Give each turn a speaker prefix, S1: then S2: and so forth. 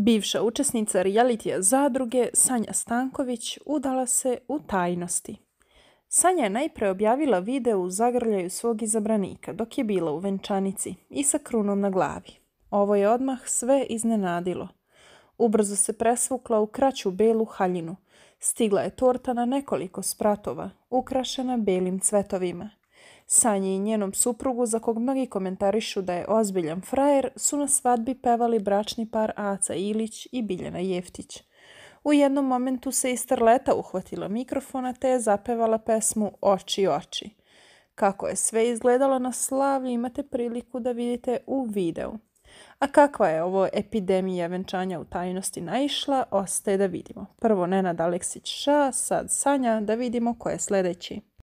S1: Bivša učesnica realitija zadruge Sanja Stanković udala se u tajnosti. Sanja je najpre objavila video u zagrljaju svog izabranika dok je bila u venčanici i sa krunom na glavi. Ovo je odmah sve iznenadilo. Ubrzo se presvukla u kraću belu haljinu. Stigla je torta na nekoliko spratova, ukrašena belim cvetovima. Sanji i njenom suprugu, za kog mnogi komentarišu da je ozbiljan frajer, su na svadbi pevali bračni par Aca Ilić i Biljana Jeftić. U jednom momentu se i starleta uhvatila mikrofona te je zapevala pesmu Oči oči. Kako je sve izgledalo na slavlji imate priliku da vidite u videu. A kakva je ovo epidemija venčanja u tajnosti naišla, ostaje da vidimo. Prvo Nenad Aleksić Ša, sad Sanja, da vidimo ko je sljedeći.